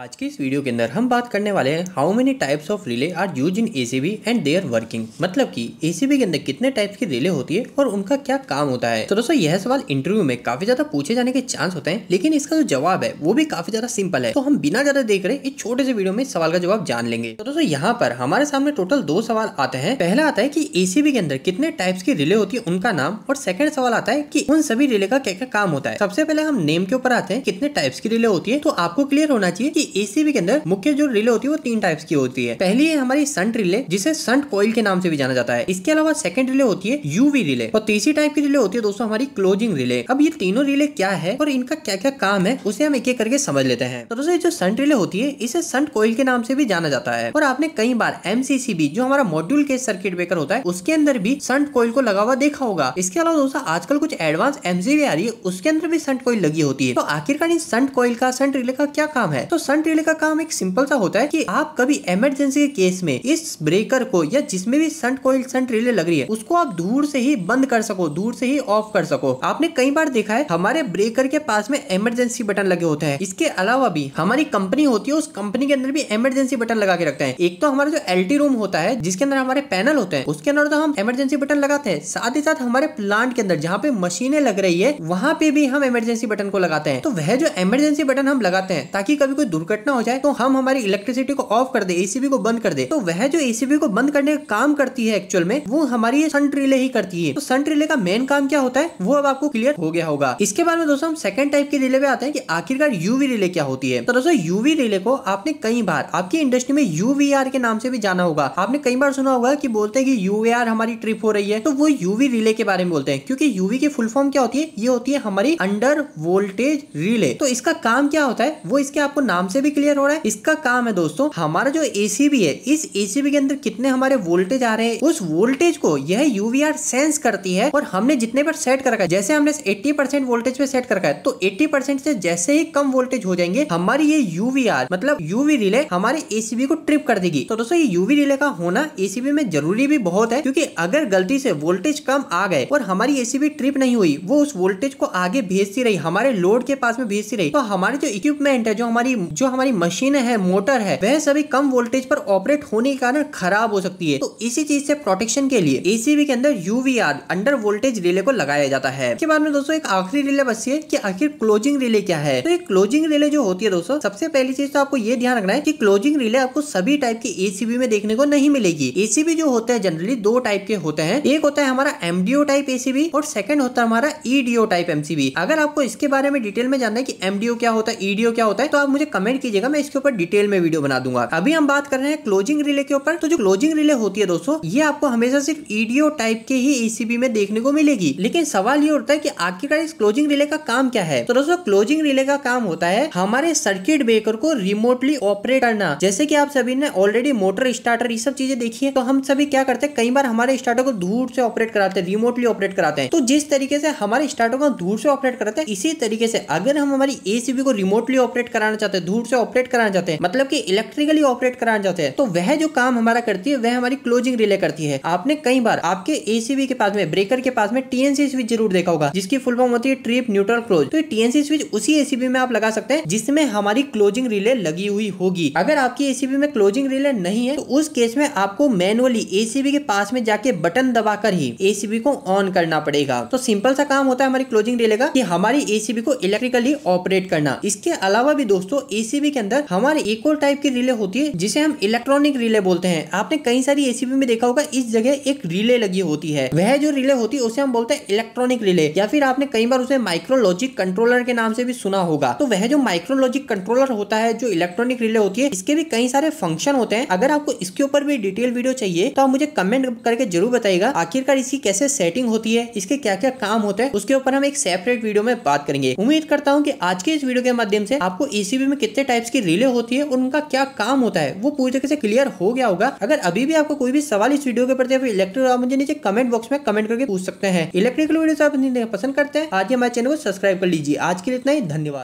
आज की इस वीडियो के अंदर हम बात करने वाले हैं how many types of relay are use in ACB and their working मतलब कि एसीबी के अंदर कितने टाइप्स की रिले होती है और उनका क्या काम होता है तो दोस्तों यह सवाल इंटरव्यू में काफी ज्यादा पूछे जाने के चांस होते हैं लेकिन इसका जो जवाब है वो भी काफी ज्यादा सिंपल है तो हम बिना ज्यादा देख रहे इस छोटे से वीडियो में इस सवाल का जवाब जान लेंगे तो दोस्तों यहाँ पर हमारे सामने टोटल दो सवाल आते हैं पहला आता है की एसीबी के अंदर कितने टाइप्स की रिले होती है उनका नाम और सेकंड सवाल आता है की उन सभी रिले का क्या क्या काम होता है सबसे पहले हम नेम के ऊपर आते हैं कितने टाइप्स की रिले होती है तो आपको क्लियर होना चाहिए की एसीबी के अंदर मुख्य जो रिले होती है वो तीन टाइप्स की होती है पहली है हमारी संट रिले जिसे संट कोयल के नाम से भी जाना जाता है इसके अलावा सेकंड रिले होती है यूवी रिले और तीसरी टाइप की रिले होती है दोस्तों हमारी क्लोजिंग रिले अब ये तीनों रिले क्या है और इनका क्या क्या काम है उसे हम एक एक करके समझ लेते हैं तो दोस्तों जो संट रिले होती है इसे संट कोयल के नाम से भी जाना जाता है और आपने कई बार एमसीसीबी जो हमारा मॉड्यूल के सर्किट ब्रेकर होता है उसके अंदर भी संट कोयल को लगा हुआ देखा होगा इसके अलावा दोस्तों आजकल कुछ एडवांस एमसीबी आ रही है उसके अंदर भी संट कोयल लगी होती है तो आखिरकार संट कोयल का संट रिले का क्या काम है तो संट स्टंट ट्रेल का काम एक सिंपल सा होता है कि आप कभी इमरजेंसी के केस में इस ब्रेकर को या जिसमें भी संट कोइल संट ट्रेले लग रही है उसको आप दूर से ही बंद कर सको दूर से ही ऑफ कर सको आपने कई बार देखा है हमारे ब्रेकर के पास में इमरजेंसी बटन लगे होते हैं इसके अलावा भी हमारी कंपनी होती है उस कंपनी के अंदर भी इमरजेंसी बटन लगा के रखते हैं एक तो हमारा जो एल रूम होता है जिसके अंदर हमारे पैनल होते हैं उसके अंदर तो हम इमरजेंसी बटन लगाते हैं साथ ही साथ हमारे प्लांट के अंदर जहाँ पे मशीनें लग रही है वहाँ पे भी हम इमरजेंसी बटन को लगाते हैं तो वह जो इमरजेंसी बटन हम लगाते हैं ताकि कभी कोई दुर्घटना हो जाए तो हम हमारी इलेक्ट्रिसिटी को ऑफ कर दे एसीबी को बंद कर दे तो वह जो एसीबी को बंद करने का काम करती है एक्चुअल में वो हमारी सन रिले ही करती है तो सन रिले का मेन काम क्या होता है वो अब आपको क्लियर हो गया होगा इसके बाद में दोस्तों हम सेकंड टाइप के रिले पे आते हैं कि आखिरकार यूवी रिले क्या होती है तो दोस्तों यूवी रिले को आपने कई बार आपकी इंडस्ट्री में यूवीआर के नाम से भी जाना होगा आपने कई बार सुना होगा कि बोलते हैं कि यूवीआर हमारी ट्रिप हो रही है तो वो यूवी रिले के बारे में बोलते हैं क्योंकि यूवी की फुल फॉर्म क्या होती है ये होती है हमारी अंडर वोल्टेज रिले तो इसका काम क्या होता है वो इसके आपको नाम से भी क्लियर हो रहा है इसका काम है दोस्तों हमारा जो एसीबी है इस एसीबी के अंदर कितने हमारे वोल्टेज आ रहे हैं उस वोल्टेज को यह यूवीआर सेंस करती है और हमने जितने पर सेट कर रखा है जैसे हमने 80 परसेंट वोल्टेज पे सेट कर रखा है तो 80 परसेंट से जैसे ही कम वोल्टेज हो जाएंगे हमारी ये यूवीआर मतलब यूवी रिले हमारे एसीबी को ट्रिप कर देगी तो दोस्तों ये यूवी रिले का होना एसीबी में जरूरी भी बहुत है क्योंकि अगर गलती से वोल्टेज कम आ गए और हमारी एसीबी ट्रिप नहीं हुई वो उस वोल्टेज को आगे भेजती रही हमारे लोड के पास में भेजती रही तो हमारे जो इक्विपमेंट है जो हमारी जो हमारी मशीन है मोटर है वह सभी कम वोल्टेज पर ऑपरेट होने के कारण खराब हो सकती है तो इसी चीज से प्रोटेक्शन के लिए एसीबी के अंदर यूवीआर अंडर वोल्टेज रिले को लगाया जाता है इसके बाद में दोस्तों एक आखिरी रिले बची है की आखिर क्लोजिंग रिले क्या है तो एक क्लोजिंग रिले जो होती है दोस्तों सबसे पहली चीज तो आपको ये ध्यान रखना है की क्लोजिंग रिले आपको सभी टाइप की एसीबी में देखने को नहीं मिलेगी एसीबी जो होते हैं जनरली दो टाइप के होते हैं एक होता है हमारा एमडीओ टाइप एसीबी और सेकंड होता है हमारा ईडीओ टाइप एमसीबी अगर आपको इसके बारे में डिटेल में जानना है कि एमडीओ क्या होता है ईडीओ e क्या होता है तो आप मुझे कमेंट कमेंट कीजिएगा मैं इसके ऊपर डिटेल में वीडियो बना दूंगा अभी हम बात कर रहे हैं क्लोजिंग रिले के ऊपर तो जो क्लोजिंग रिले होती है दोस्तों ये आपको हमेशा सिर्फ ईडीओ e टाइप के ही ईसीबी e में देखने को मिलेगी लेकिन सवाल ये होता है की आखिरकार इस क्लोजिंग रिले का काम क्या है तो दोस्तों क्लोजिंग रिले का काम होता है हमारे सर्किट ब्रेकर को रिमोटली ऑपरेट करना जैसे की आप सभी ने ऑलरेडी मोटर स्टार्टर ये सब चीजें देखी है तो हम सभी क्या करते हैं कई बार हमारे स्टार्टर को दूर से ऑपरेट कराते हैं रिमोटली ऑपरेट कराते हैं तो जिस तरीके से हमारे स्टार्टर को दूर से ऑपरेट कराते हैं इसी तरीके से अगर हम हमारी एसीबी को रिमोटली ऑपरेट कराना चाहते हैं दूर दूर से ऑपरेट कराना चाहते हैं मतलब की इलेक्ट्रिकली ऑपरेट कराना चाहते हैं तो वह जो काम हमारा करती है वह हमारी क्लोजिंग रिले करती है आपने कई बार आपके एसीबी के पास में ब्रेकर के पास में टीएनसी स्विच जरूर देखा होगा जिसकी फुल फॉर्म होती है ट्रिप न्यूट्रल क्लोज तो टीएनसी स्विच उसी एसीबी में आप लगा सकते हैं जिसमें हमारी क्लोजिंग रिले लगी हुई होगी अगर आपकी एसीबी में क्लोजिंग रिले नहीं है तो उस केस में आपको मैनुअली एसीबी के पास में जाके बटन दबाकर ही एसीबी को ऑन करना पड़ेगा तो सिंपल सा काम होता है हमारी क्लोजिंग रिले का कि हमारी एसीबी को इलेक्ट्रिकली ऑपरेट करना इसके अलावा भी दोस्तों एसीबी एसीबी के अंदर हमारे एक और टाइप की रिले होती है जिसे हम इलेक्ट्रॉनिक रिले बोलते हैं आपने कई सारी एसीबी में देखा होगा इस जगह एक रिले लगी होती है वह जो रिले होती है उसे हम बोलते हैं इलेक्ट्रॉनिक रिले या फिर आपने कई बार उसे माइक्रोलॉजिक कंट्रोलर के नाम से भी सुना होगा तो वह जो माइक्रोलॉजिक कंट्रोलर होता है जो इलेक्ट्रॉनिक रिले होती है इसके भी कई सारे फंक्शन होते हैं अगर आपको इसके ऊपर भी डिटेल वीडियो चाहिए तो आप मुझे कमेंट करके जरूर बताएगा आखिरकार इसकी कैसे सेटिंग होती है इसके क्या क्या काम होते हैं उसके ऊपर हम एक सेपरेट वीडियो में बात करेंगे उम्मीद करता हूँ की आज के इस वीडियो के माध्यम से आपको एसीबी में कितने कितने टाइप्स की रिले होती है और उनका क्या काम होता है वो पूरी तरीके से क्लियर हो गया होगा अगर अभी भी आपको कोई भी सवाल इस वीडियो के प्रति इलेक्ट्रिक मुझे नीचे कमेंट बॉक्स में कमेंट करके पूछ सकते हैं इलेक्ट्रिकल वीडियो आप पसंद करते हैं आज ही हमारे चैनल को सब्सक्राइब कर लीजिए आज के लिए इतना ही धन्यवाद